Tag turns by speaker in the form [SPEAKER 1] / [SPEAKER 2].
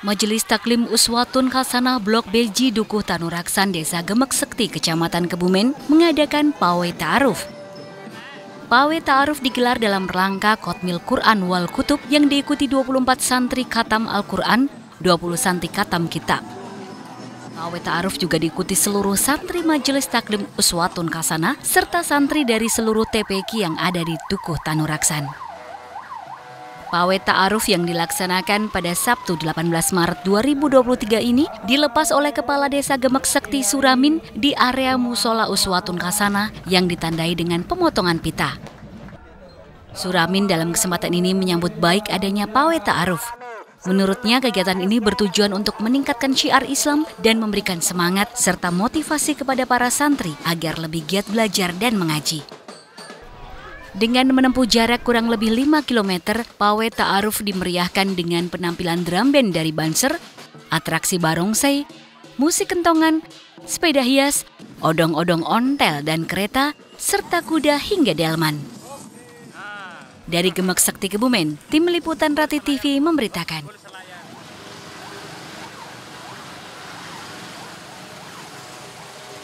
[SPEAKER 1] Majelis Taklim Uswatun Kasana Blok Belji Dukuh Tanuraksan Desa Gemek Sekti Kecamatan Kebumen mengadakan pawai ta'aruf. Pawai ta'aruf digelar dalam rangka Kotmil Quran Wal Kutub yang diikuti 24 santri Katam Al-Quran, 20 santri Katam Kitab. Pawai ta'aruf juga diikuti seluruh santri Majelis Taklim Uswatun Kasana serta santri dari seluruh TPK yang ada di Dukuh Tanuraksan. Pawai Ta'aruf yang dilaksanakan pada Sabtu 18 Maret 2023 ini dilepas oleh Kepala Desa Gemek Sekti Suramin di area Musola Uswatun Kasana yang ditandai dengan pemotongan pita. Suramin dalam kesempatan ini menyambut baik adanya Pawai Ta'aruf. Menurutnya kegiatan ini bertujuan untuk meningkatkan syiar Islam dan memberikan semangat serta motivasi kepada para santri agar lebih giat belajar dan mengaji. Dengan menempuh jarak kurang lebih 5 km, pawai ta'aruf dimeriahkan dengan penampilan drum band dari Banser, atraksi barongsai, musik kentongan, sepeda hias, odong-odong ontel dan kereta, serta kuda hingga delman. Dari Gemak Sakti Kebumen, tim liputan Rati TV memberitakan.